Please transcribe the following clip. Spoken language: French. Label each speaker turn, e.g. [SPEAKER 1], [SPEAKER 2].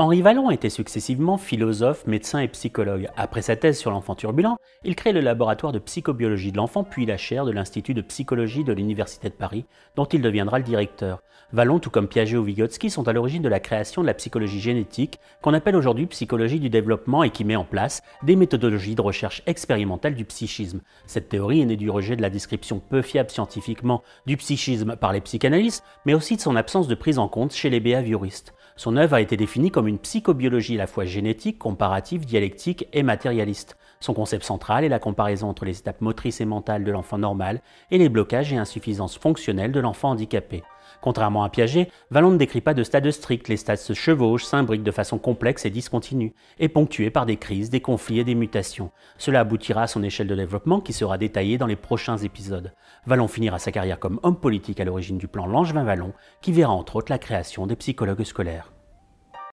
[SPEAKER 1] Henri Vallon était successivement philosophe, médecin et psychologue. Après sa thèse sur l'enfant turbulent, il crée le laboratoire de psychobiologie de l'enfant puis la chaire de l'Institut de psychologie de l'Université de Paris, dont il deviendra le directeur. Vallon, tout comme Piaget ou Vygotsky, sont à l'origine de la création de la psychologie génétique, qu'on appelle aujourd'hui psychologie du développement et qui met en place des méthodologies de recherche expérimentale du psychisme. Cette théorie est née du rejet de la description peu fiable scientifiquement du psychisme par les psychanalystes, mais aussi de son absence de prise en compte chez les béhavioristes. Son œuvre a été définie comme une psychobiologie à la fois génétique, comparative, dialectique et matérialiste. Son concept central est la comparaison entre les étapes motrices et mentales de l'enfant normal et les blocages et insuffisances fonctionnelles de l'enfant handicapé. Contrairement à Piaget, Vallon ne décrit pas de stade strict, les stades se chevauchent, s'imbriquent de façon complexe et discontinue, et ponctués par des crises, des conflits et des mutations. Cela aboutira à son échelle de développement qui sera détaillée dans les prochains épisodes. Vallon finira sa carrière comme homme politique à l'origine du plan Langevin-Vallon, qui verra entre autres la création des psychologues scolaires.